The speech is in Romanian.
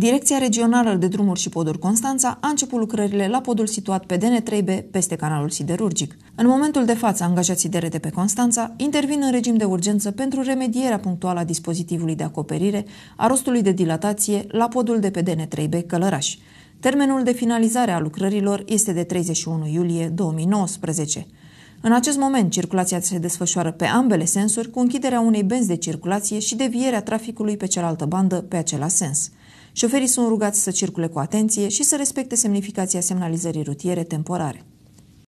Direcția Regională de Drumuri și Poduri Constanța a început lucrările la podul situat pe DN3B peste canalul siderurgic. În momentul de față, angajații de pe Constanța intervin în regim de urgență pentru remedierea punctuală a dispozitivului de acoperire a rostului de dilatație la podul de pe DN3B Călăraș. Termenul de finalizare a lucrărilor este de 31 iulie 2019. În acest moment, circulația se desfășoară pe ambele sensuri cu închiderea unei benzi de circulație și devierea traficului pe cealaltă bandă pe același sens. Șoferii sunt rugați să circule cu atenție și să respecte semnificația semnalizării rutiere temporare.